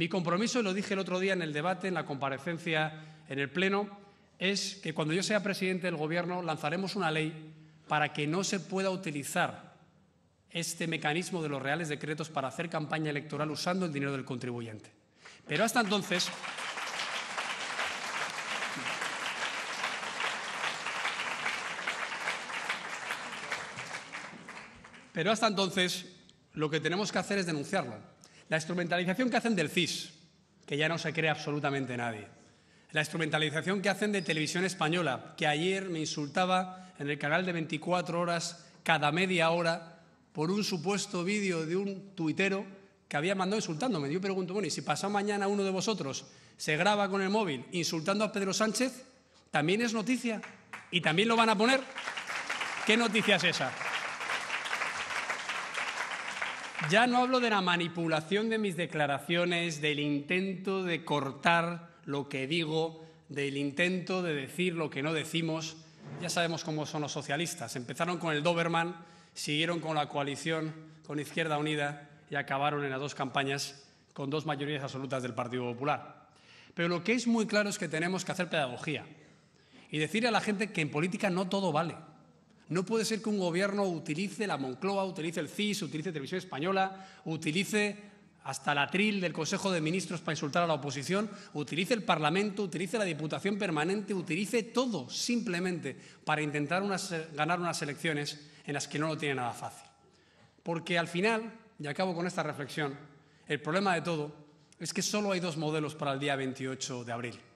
Mi compromiso, lo dije el otro día en el debate, en la comparecencia en el Pleno, es que cuando yo sea presidente del Gobierno lanzaremos una ley para que no se pueda utilizar este mecanismo de los reales decretos para hacer campaña electoral usando el dinero del contribuyente. Pero hasta entonces, Pero hasta entonces lo que tenemos que hacer es denunciarlo. La instrumentalización que hacen del CIS, que ya no se cree absolutamente nadie. La instrumentalización que hacen de Televisión Española, que ayer me insultaba en el canal de 24 horas cada media hora por un supuesto vídeo de un tuitero que había mandado insultándome. Yo pregunto, bueno, y si pasado mañana uno de vosotros se graba con el móvil insultando a Pedro Sánchez, también es noticia y también lo van a poner. ¿Qué noticia es esa? Ya no hablo de la manipulación de mis declaraciones, del intento de cortar lo que digo, del intento de decir lo que no decimos. Ya sabemos cómo son los socialistas. Empezaron con el Doberman, siguieron con la coalición, con Izquierda Unida y acabaron en las dos campañas con dos mayorías absolutas del Partido Popular. Pero lo que es muy claro es que tenemos que hacer pedagogía y decir a la gente que en política no todo vale no puede ser que un gobierno utilice la Moncloa, utilice el CIS, utilice Televisión Española, utilice hasta la tril del Consejo de Ministros para insultar a la oposición, utilice el Parlamento, utilice la Diputación Permanente, utilice todo simplemente para intentar eh, ganar unas elecciones en las que no lo tiene nada fácil. Porque al final, y acabo con esta reflexión, el problema de todo es que solo hay dos modelos para el día 28 de abril.